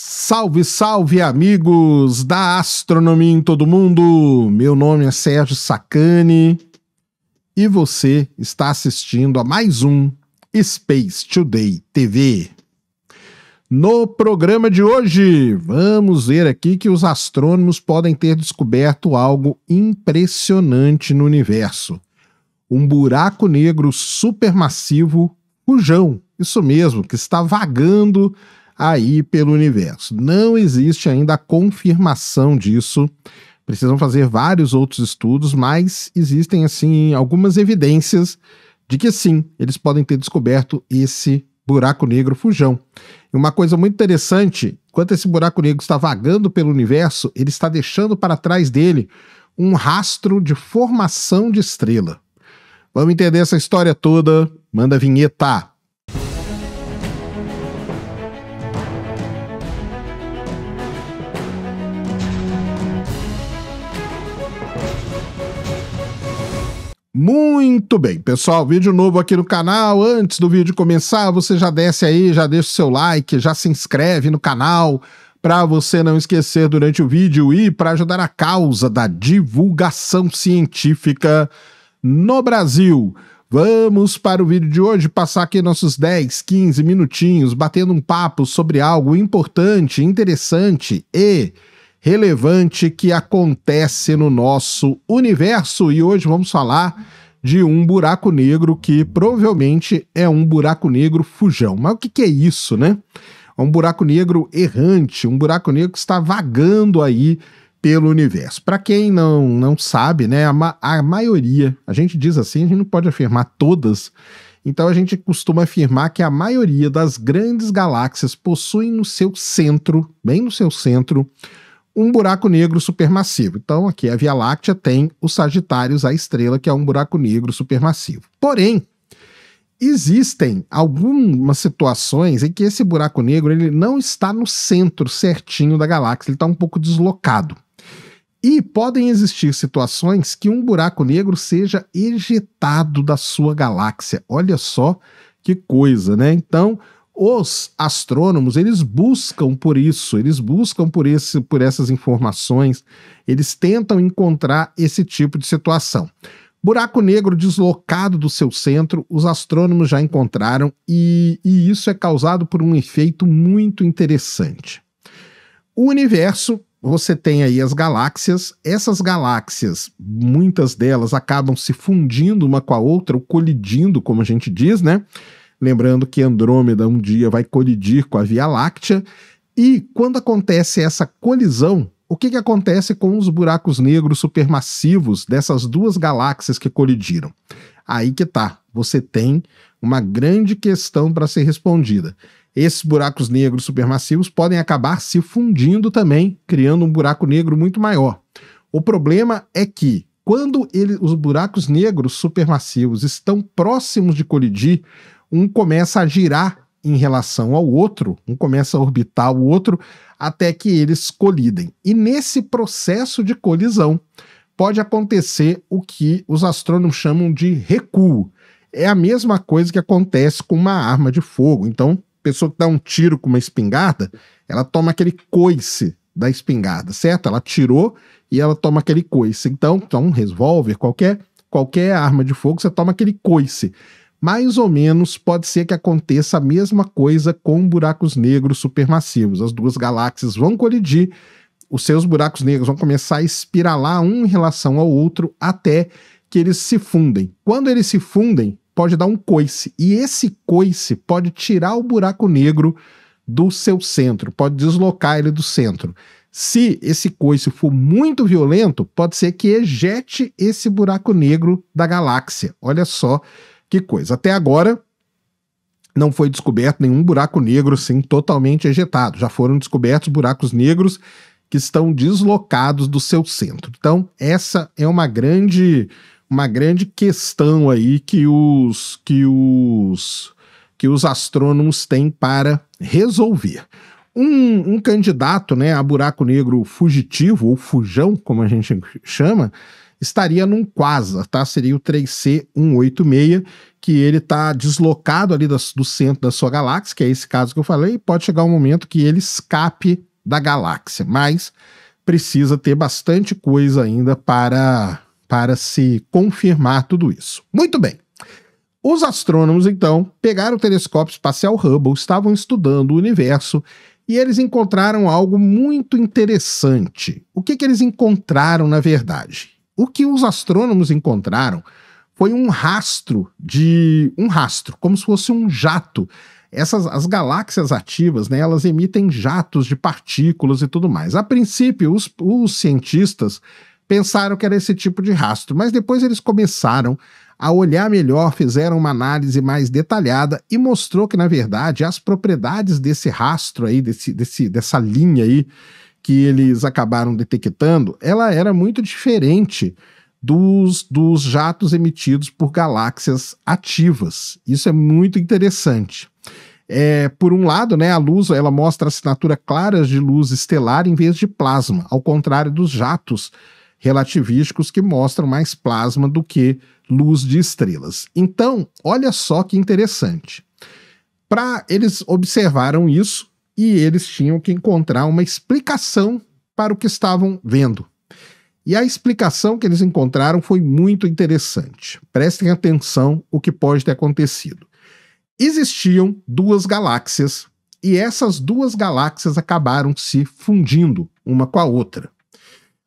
Salve, salve amigos da astronomia em todo mundo. Meu nome é Sérgio Sacani e você está assistindo a mais um Space Today TV. No programa de hoje, vamos ver aqui que os astrônomos podem ter descoberto algo impressionante no universo. Um buraco negro supermassivo, rujão, isso mesmo, que está vagando aí pelo universo. Não existe ainda a confirmação disso. Precisam fazer vários outros estudos, mas existem assim algumas evidências de que sim, eles podem ter descoberto esse buraco negro fujão. E uma coisa muito interessante, enquanto esse buraco negro está vagando pelo universo, ele está deixando para trás dele um rastro de formação de estrela. Vamos entender essa história toda? Manda a vinheta. Muito bem, pessoal, vídeo novo aqui no canal. Antes do vídeo começar, você já desce aí, já deixa o seu like, já se inscreve no canal para você não esquecer durante o vídeo e para ajudar a causa da divulgação científica no Brasil. Vamos para o vídeo de hoje, passar aqui nossos 10, 15 minutinhos batendo um papo sobre algo importante, interessante e relevante que acontece no nosso universo e hoje vamos falar de um buraco negro que provavelmente é um buraco negro fujão. Mas o que, que é isso, né? É um buraco negro errante, um buraco negro que está vagando aí pelo universo. Para quem não, não sabe, né, a, ma a maioria, a gente diz assim, a gente não pode afirmar todas, então a gente costuma afirmar que a maioria das grandes galáxias possuem no seu centro, bem no seu centro, um buraco negro supermassivo. Então, aqui a Via Láctea tem o Sagitários, a estrela, que é um buraco negro supermassivo. Porém, existem algumas situações em que esse buraco negro ele não está no centro certinho da galáxia, ele está um pouco deslocado. E podem existir situações que um buraco negro seja ejetado da sua galáxia. Olha só que coisa, né? Então, os astrônomos eles buscam por isso, eles buscam por, esse, por essas informações, eles tentam encontrar esse tipo de situação. Buraco negro deslocado do seu centro, os astrônomos já encontraram, e, e isso é causado por um efeito muito interessante. O universo, você tem aí as galáxias, essas galáxias, muitas delas acabam se fundindo uma com a outra, ou colidindo, como a gente diz, né? Lembrando que Andrômeda um dia vai colidir com a Via Láctea, e quando acontece essa colisão, o que, que acontece com os buracos negros supermassivos dessas duas galáxias que colidiram? Aí que tá, você tem uma grande questão para ser respondida. Esses buracos negros supermassivos podem acabar se fundindo também, criando um buraco negro muito maior. O problema é que, quando ele, os buracos negros supermassivos estão próximos de colidir, um começa a girar em relação ao outro, um começa a orbitar o outro até que eles colidem. E nesse processo de colisão pode acontecer o que os astrônomos chamam de recuo. É a mesma coisa que acontece com uma arma de fogo. Então, pessoa que dá um tiro com uma espingarda, ela toma aquele coice da espingarda, certo? Ela tirou e ela toma aquele coice. Então, então um revólver, qualquer qualquer arma de fogo, você toma aquele coice mais ou menos pode ser que aconteça a mesma coisa com buracos negros supermassivos. As duas galáxias vão colidir, os seus buracos negros vão começar a espiralar um em relação ao outro até que eles se fundem. Quando eles se fundem, pode dar um coice, e esse coice pode tirar o buraco negro do seu centro, pode deslocar ele do centro. Se esse coice for muito violento, pode ser que ejete esse buraco negro da galáxia. Olha só que coisa. Até agora, não foi descoberto nenhum buraco negro sim totalmente ejetado. Já foram descobertos buracos negros que estão deslocados do seu centro. Então, essa é uma grande uma grande questão aí que os que os que os astrônomos têm para resolver. Um, um candidato né, a buraco negro fugitivo, ou fujão, como a gente chama, estaria num Quasar, tá? Seria o 3C186, que ele está deslocado ali das, do centro da sua galáxia, que é esse caso que eu falei, e pode chegar um momento que ele escape da galáxia, mas precisa ter bastante coisa ainda para, para se confirmar tudo isso. Muito bem. Os astrônomos, então, pegaram o telescópio espacial Hubble, estavam estudando o universo e eles encontraram algo muito interessante. O que, que eles encontraram, na verdade? O que os astrônomos encontraram foi um rastro de um rastro, como se fosse um jato. Essas as galáxias ativas, né, elas emitem jatos de partículas e tudo mais. A princípio, os, os cientistas pensaram que era esse tipo de rastro, mas depois eles começaram a olhar melhor, fizeram uma análise mais detalhada e mostrou que, na verdade, as propriedades desse rastro aí, desse, desse, dessa linha aí que eles acabaram detectando, ela era muito diferente dos, dos jatos emitidos por galáxias ativas. Isso é muito interessante. É, por um lado, né, a luz ela mostra assinatura claras de luz estelar em vez de plasma, ao contrário dos jatos relativísticos que mostram mais plasma do que luz de estrelas. Então, olha só que interessante. Para eles observaram isso e eles tinham que encontrar uma explicação para o que estavam vendo. E a explicação que eles encontraram foi muito interessante. Prestem atenção o que pode ter acontecido. Existiam duas galáxias e essas duas galáxias acabaram se fundindo uma com a outra.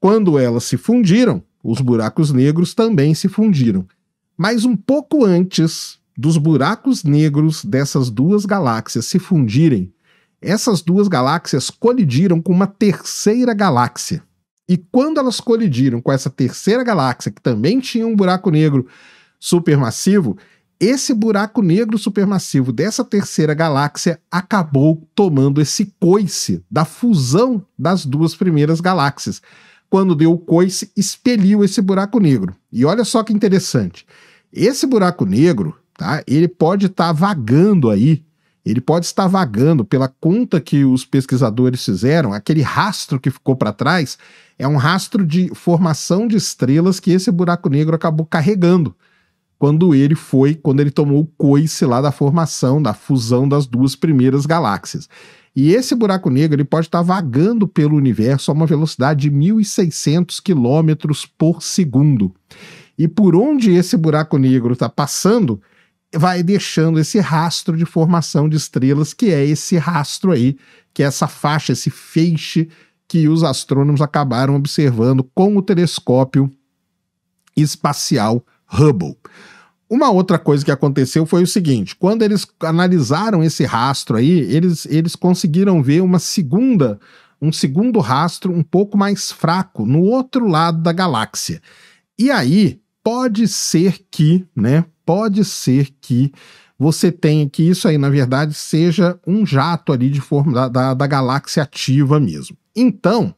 Quando elas se fundiram, os buracos negros também se fundiram. Mas um pouco antes dos buracos negros dessas duas galáxias se fundirem, essas duas galáxias colidiram com uma terceira galáxia. E quando elas colidiram com essa terceira galáxia, que também tinha um buraco negro supermassivo, esse buraco negro supermassivo dessa terceira galáxia acabou tomando esse coice da fusão das duas primeiras galáxias. Quando deu o coice, expeliu esse buraco negro. E olha só que interessante. Esse buraco negro, tá? Ele pode estar tá vagando aí ele pode estar vagando pela conta que os pesquisadores fizeram, aquele rastro que ficou para trás é um rastro de formação de estrelas que esse buraco negro acabou carregando quando ele foi, quando ele tomou o coice lá da formação, da fusão das duas primeiras galáxias. E esse buraco negro ele pode estar vagando pelo universo a uma velocidade de 1.600 km por segundo. E por onde esse buraco negro está passando, vai deixando esse rastro de formação de estrelas, que é esse rastro aí, que é essa faixa, esse feixe que os astrônomos acabaram observando com o telescópio espacial Hubble. Uma outra coisa que aconteceu foi o seguinte: quando eles analisaram esse rastro aí, eles, eles conseguiram ver uma segunda, um segundo rastro um pouco mais fraco no outro lado da galáxia. E aí pode ser que, né? pode ser que você tenha que isso aí, na verdade, seja um jato ali de forma da, da, da galáxia ativa mesmo. Então,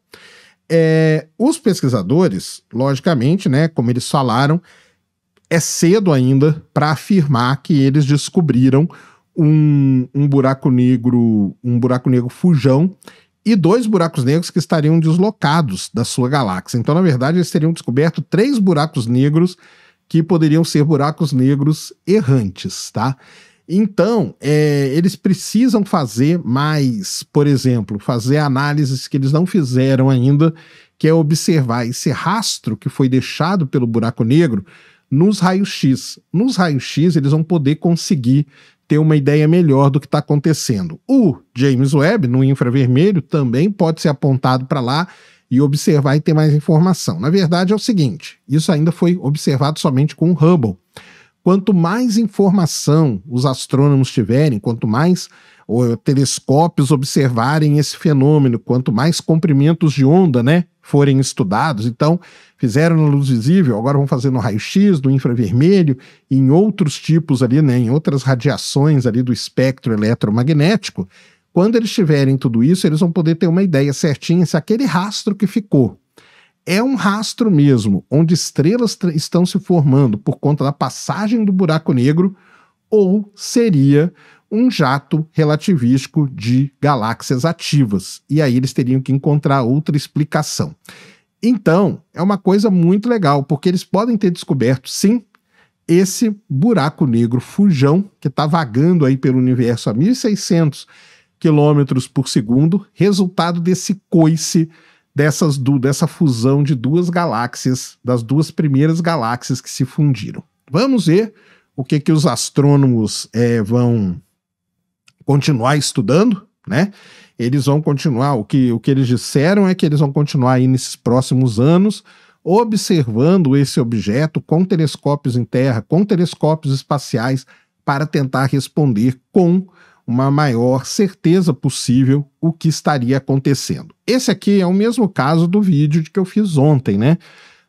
é, os pesquisadores, logicamente, né, como eles falaram, é cedo ainda para afirmar que eles descobriram um, um buraco negro, um buraco negro fujão e dois buracos negros que estariam deslocados da sua galáxia. Então, na verdade, eles teriam descoberto três buracos negros que poderiam ser buracos negros errantes, tá? Então, é, eles precisam fazer mais, por exemplo, fazer análises que eles não fizeram ainda, que é observar esse rastro que foi deixado pelo buraco negro nos raios-x. Nos raios-x, eles vão poder conseguir ter uma ideia melhor do que está acontecendo. O James Webb, no infravermelho, também pode ser apontado para lá e observar e ter mais informação. Na verdade, é o seguinte: isso ainda foi observado somente com o Hubble. Quanto mais informação os astrônomos tiverem, quanto mais ou, eh, telescópios observarem esse fenômeno, quanto mais comprimentos de onda, né, forem estudados, então fizeram na luz visível, agora vão fazer no raio-x, no infravermelho, em outros tipos ali, né, em outras radiações ali do espectro eletromagnético, quando eles tiverem tudo isso, eles vão poder ter uma ideia certinha se aquele rastro que ficou é um rastro mesmo, onde estrelas estão se formando por conta da passagem do buraco negro, ou seria um jato relativístico de galáxias ativas. E aí eles teriam que encontrar outra explicação. Então, é uma coisa muito legal, porque eles podem ter descoberto, sim, esse buraco negro fujão que está vagando aí pelo universo a 1600 quilômetros por segundo, resultado desse coice dessas do, dessa fusão de duas galáxias, das duas primeiras galáxias que se fundiram. Vamos ver o que que os astrônomos é, vão continuar estudando, né? Eles vão continuar, o que, o que eles disseram é que eles vão continuar aí nesses próximos anos observando esse objeto com telescópios em terra, com telescópios espaciais, para tentar responder com uma maior certeza possível o que estaria acontecendo. Esse aqui é o mesmo caso do vídeo que eu fiz ontem, né?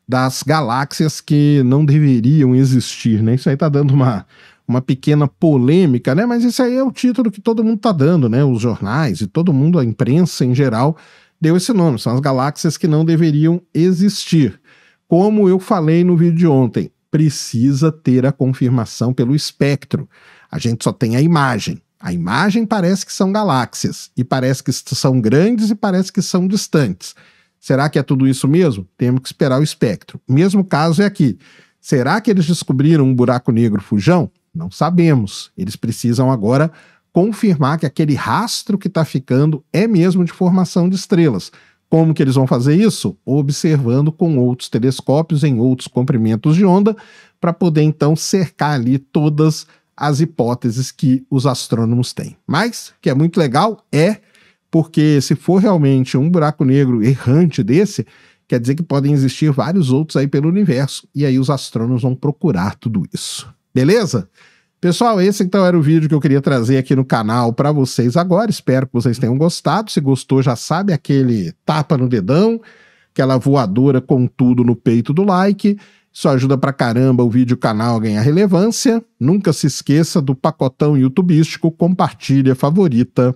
Das galáxias que não deveriam existir, né? Isso aí tá dando uma, uma pequena polêmica, né? Mas esse aí é o título que todo mundo tá dando, né? Os jornais e todo mundo, a imprensa em geral, deu esse nome. São as galáxias que não deveriam existir. Como eu falei no vídeo de ontem, precisa ter a confirmação pelo espectro. A gente só tem a imagem. A imagem parece que são galáxias, e parece que são grandes e parece que são distantes. Será que é tudo isso mesmo? Temos que esperar o espectro. Mesmo caso é aqui. Será que eles descobriram um buraco negro fujão? Não sabemos. Eles precisam agora confirmar que aquele rastro que está ficando é mesmo de formação de estrelas. Como que eles vão fazer isso? Observando com outros telescópios em outros comprimentos de onda para poder então cercar ali todas as hipóteses que os astrônomos têm. Mas, que é muito legal, é porque se for realmente um buraco negro errante desse, quer dizer que podem existir vários outros aí pelo universo. E aí os astrônomos vão procurar tudo isso. Beleza? Pessoal, esse então era o vídeo que eu queria trazer aqui no canal para vocês agora. Espero que vocês tenham gostado. Se gostou, já sabe aquele tapa no dedão, aquela voadora com tudo no peito do like. Isso ajuda pra caramba o vídeo canal a ganhar relevância. Nunca se esqueça do pacotão youtubístico, compartilha, favorita.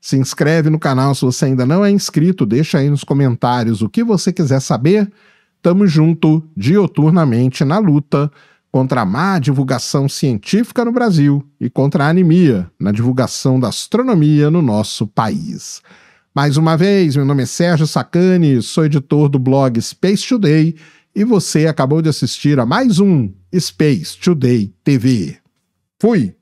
Se inscreve no canal se você ainda não é inscrito, deixa aí nos comentários o que você quiser saber. Tamo junto, dioturnamente, na luta contra a má divulgação científica no Brasil e contra a anemia na divulgação da astronomia no nosso país. Mais uma vez, meu nome é Sérgio Sacani, sou editor do blog Space Today e você acabou de assistir a mais um Space Today TV. Fui!